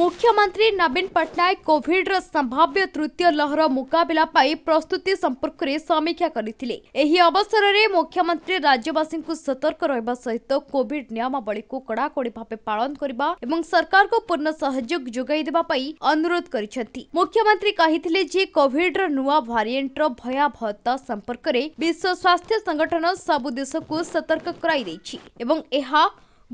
ମୁଖ୍ୟମନ୍ତ୍ରୀ ନବୀନ ପଟ୍ଟନାୟକ କୋଭିଡର ସମ୍ଭାବ୍ୟ ତୃତୀୟ ଲହର ମୁକାବିଲା ପାଇଁ ପ୍ରସ୍ତୁତି ସମ୍ପର୍କରେ ସମୀକ୍ଷା କରିଥିଲେ ଏହି ଅବସରରେ ମୁଖ୍ୟମନ୍ତ୍ରୀ ରାଜ୍ୟବାସୀଙ୍କୁ ସତର୍କ ରହିବା ସହିତ କୋଭିଡ ନିୟମାବଳୀକୁ କଡ଼ାକଡ଼ି ଭାବେ ପାଳନ କରିବା ଏବଂ ସରକାରଙ୍କୁ ପୂର୍ଣ୍ଣ ସହଯୋଗ ଯୋଗାଇ ଦେବା ପାଇଁ ଅନୁରୋଧ କରିଛନ୍ତି ମୁଖ୍ୟମନ୍ତ୍ରୀ କହିଥିଲେ ଯେ କୋଭିଡର ନୂଆ ଭାରିଏଣ୍ଟର ଭୟାବହତା ସମ୍ପର୍କରେ ବିଶ୍ୱ ସ୍ୱାସ୍ଥ୍ୟ ସଂଗଠନ ସବୁ ଦେଶକୁ ସତର୍କ କରାଇ ଦେଇଛି ଏବଂ ଏହା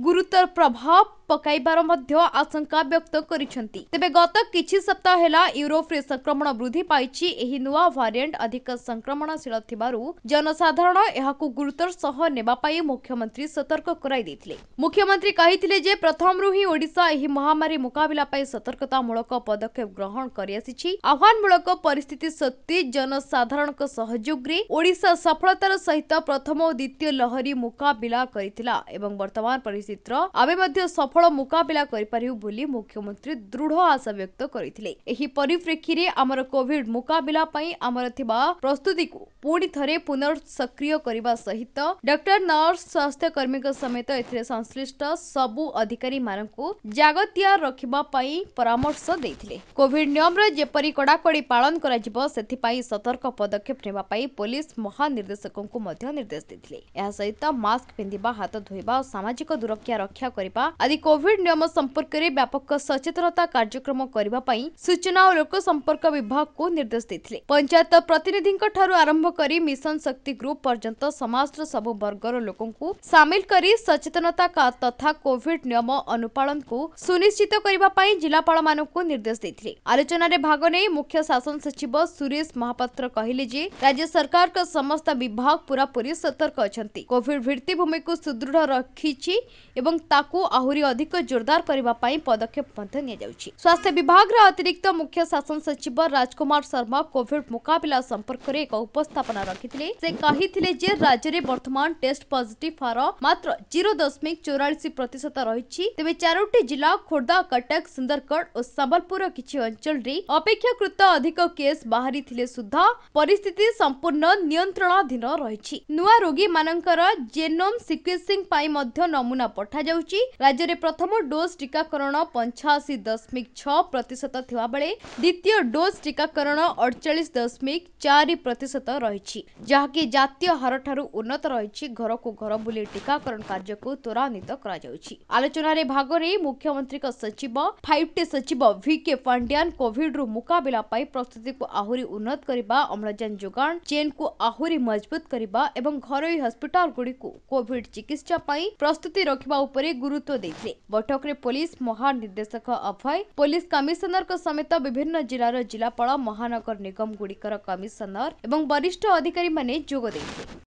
ଗୁରୁତର ପ୍ରଭାବ ପକାଇବାର ମଧ୍ୟ ଆଶଙ୍କା ବ୍ୟକ୍ତ କରିଛନ୍ତି ତେବେ ଗତ କିଛି ସପ୍ତାହ ହେଲା ୟୁରୋପରେ ସଂକ୍ରମଣ ବୃଦ୍ଧି ପାଇଛି ଏହି ନୂଆ ଭାରିଏଣ୍ଟ ଅଧିକ ସଂକ୍ରମଣଶୀଳ ଥିବାରୁ ଜନସାଧାରଣ ଏହାକୁ ଗୁରୁତର ସହ ନେବା ପାଇଁ ମୁଖ୍ୟମନ୍ତ୍ରୀ ସତର୍କ କରାଇ ଦେଇଥିଲେ ମୁଖ୍ୟମନ୍ତ୍ରୀ କହିଥିଲେ ଯେ ପ୍ରଥମରୁ ହିଁ ଓଡ଼ିଶା ଏହି ମହାମାରୀ ମୁକାବିଲା ପାଇଁ ସତର୍କତାମୂଳକ ପଦକ୍ଷେପ ଗ୍ରହଣ କରିଆସିଛି ଆହ୍ୱାନମୂଳକ ପରିସ୍ଥିତି ସତ୍ତ୍ୱେ ଜନସାଧାରଣଙ୍କ ସହଯୋଗରେ ଓଡ଼ିଶା ସଫଳତାର ସହିତ ପ୍ରଥମ ଓ ଦ୍ୱିତୀୟ ଲହରୀ ମୁକାବିଲା କରିଥିଲା ଏବଂ ବର୍ତ୍ତମାନ ପରିସ୍ଥିତିର ଆମେ ମଧ୍ୟ ସଫଳ ସଫଳ ମୁକାବିଲା କରିପାରିବୁ ବୋଲି ମୁଖ୍ୟମନ୍ତ୍ରୀ ଦୃଢ଼ ଆଶା ବ୍ୟକ୍ତ କରିଥିଲେ ଏହି ପରିପ୍ରେକ୍ଷୀରେ ଆମର କୋଭିଡ ମୁକାବିଲା ପାଇଁ ଆମର ଥିବା ପ୍ରସ୍ତୁତିକୁ ପୁଣି ଥରେ ପୁନର୍ ସକ୍ରିୟ କରିବା ସହିତ ଡକ୍ଟର ନର୍ସ ସ୍ୱାସ୍ଥ୍ୟକର୍ମୀଙ୍କ ସମେତ ଏଥିରେ ସଂଶ୍ଳିଷ୍ଟ ସବୁ ଅଧିକାରୀମାନଙ୍କୁ ଜାଗତିଆ ରଖିବା ପାଇଁ ପରାମର୍ଶ ଦେଇଥିଲେ କୋଭିଡ ନିୟମର ଯେପରି କଡ଼ାକଡ଼ି ପାଳନ କରାଯିବ ସେଥିପାଇଁ ସତର୍କ ପଦକ୍ଷେପ ନେବା ପାଇଁ ପୋଲିସ ମହାନିର୍ଦ୍ଦେଶକଙ୍କୁ ମଧ୍ୟ ନିର୍ଦ୍ଦେଶ ଦେଇଥିଲେ ଏହା ସହିତ ମାସ୍କ ପିନ୍ଧିବା ହାତ ଧୋଇବା ଓ ସାମାଜିକ ଦୂରକ୍ଷା ରକ୍ଷା କରିବା ଆଦି କୋଭିଡ ନିୟମ ସମ୍ପର୍କରେ ବ୍ୟାପକ ସଚେତନତା କାର୍ଯ୍ୟକ୍ରମ କରିବା ପାଇଁ ସୂଚନା ଓ ଲୋକ ସମ୍ପର୍କ ବିଭାଗକୁ ନିର୍ଦ୍ଦେଶ ଦେଇଥିଲେ ପଞ୍ଚାୟତ ପ୍ରତିନିଧିଙ୍କ ଠାରୁ ଆରମ୍ଭ କରି ମିଶନ ଶକ୍ତି ଗ୍ରୁପ ପର୍ଯ୍ୟନ୍ତ ସମାଜର ସବୁ ବର୍ଗର ଲୋକଙ୍କୁ ସାମିଲ କରି ସଚେତନତା ତଥା କୋଭିଡ ନିୟମ ଅନୁପାଳନକୁ ସୁନିଶ୍ଚିତ କରିବା ପାଇଁ ଜିଲ୍ଲାପାଳମାନଙ୍କୁ ନିର୍ଦ୍ଦେଶ ଦେଇଥିଲେ ଆଲୋଚନାରେ ଭାଗ ନେଇ ମୁଖ୍ୟ ଶାସନ ସଚିବ ସୁରେଶ ମହାପାତ୍ର କହିଲେ ଯେ ରାଜ୍ୟ ସରକାରଙ୍କ ସମସ୍ତ ବିଭାଗ ପୁରାପୁରି ସତର୍କ ଅଛନ୍ତି କୋଭିଡ ଭିତ୍ତିଭୂମିକୁ ସୁଦୃଢ ରଖିଛି ଏବଂ ତାକୁ ଆହୁରି ଅଧିକ ଜୋରଦାର କରିବା ପାଇଁ ପଦକ୍ଷେପ ମଧ୍ୟ ନିଆଯାଉଛି ସ୍ୱାସ୍ଥ୍ୟ ବିଭାଗର ଅତିରିକ୍ତ ମୁଖ୍ୟ ଶାସନ ସଚିବ ରାଜକୁମାର ଶର୍ମା କୋଭିଡ ମୁକାବିଲା ସମ୍ପର୍କରେ ଏକ ଉପସ୍ଥାପନା ରଖିଥିଲେ ସେ କହିଥିଲେ ଯେ ରାଜ୍ୟରେ ବର୍ତ୍ତମାନ ଟେଷ୍ଟ ପଜିଟିଭ ହାର ମାତ୍ର ଜିରୋ ଦଶମିକ ଚଉରାଳିଶ ପ୍ରତିଶତ ରହିଛି ତେବେ ଚାରୋଟି ଜିଲ୍ଲା ଖୋର୍ଦ୍ଧା କଟକ ସୁନ୍ଦରଗଡ଼ ଓ ସମ୍ବଲପୁରର କିଛି ଅଞ୍ଚଳରେ ଅପେକ୍ଷାକୃତ ଅଧିକ କେସ୍ ବାହାରିଥିଲେ ସୁଦ୍ଧା ପରିସ୍ଥିତି ସମ୍ପୂର୍ଣ୍ଣ ନିୟନ୍ତ୍ରଣାଧୀନ ରହିଛି ନୂଆ ରୋଗୀମାନଙ୍କର ଜେନୋମ୍ ସିକ୍ୱେନ୍ସିଂ ପାଇଁ ମଧ୍ୟ ନମୁନା ପଠାଯାଉଛି ରାଜ୍ୟରେ ପ୍ରଥମ ଡୋଜ୍ ଟିକାକରଣ ପଞ୍ଚାଅଶୀ ଦଶମିକ ଛଅ ପ୍ରତିଶତ ଥିବାବେଳେ ଦ୍ୱିତୀୟ ଡୋଜ୍ ଟିକାକରଣ ଅଡ଼ଚାଳିଶ ଦଶମିକ ଚାରି ପ୍ରତିଶତ ରହିଛି ଯାହାକି ଜାତୀୟ ହାରଠାରୁ ଉନ୍ନତ ରହିଛି ଘରକୁ ଘର ବୁଲି ଟିକାକରଣ କାର୍ଯ୍ୟକୁ ତ୍ୱରାନ୍ୱିତ କରାଯାଉଛି ଆଲୋଚନାରେ ଭାଗ ନେଇ ମୁଖ୍ୟମନ୍ତ୍ରୀଙ୍କ ସଚିବ ଫାଇଭ୍ ଟି ସଚିବ ଭିକେ ପାଣ୍ଡିଆନ୍ କୋଭିଡ୍ରୁ ମୁକାବିଲା ପାଇଁ ପ୍ରସ୍ତୁତିକୁ ଆହୁରି ଉନ୍ନତ କରିବା ଅମ୍ଳଜାନ ଯୋଗାଣ ଚେନ୍କୁ ଆହୁରି ମଜବୁତ କରିବା ଏବଂ ଘରୋଇ ହସ୍ପିଟାଲଗୁଡ଼ିକୁ କୋଭିଡ୍ ଚିକିତ୍ସା ପାଇଁ ପ୍ରସ୍ତୁତି ରଖିବା ଉପରେ ଗୁରୁତ୍ୱ ଦେଇଥିଲେ କରାଯାଇଥିଲେ ବୈଠକରେ ପୋଲିସ ମହାନିର୍ଦ୍ଦେଶକ ଅଭୟ ପୋଲିସ କମିଶନରଙ୍କ ସମେତ ବିଭିନ୍ନ ଜିଲ୍ଲାର ଜିଲ୍ଲାପାଳ ମହାନଗର ନିଗମ ଗୁଡ଼ିକର କମିଶନର ଏବଂ ବରିଷ୍ଠ ଅଧିକାରୀମାନେ ଯୋଗ ଦେଇଥିଲେ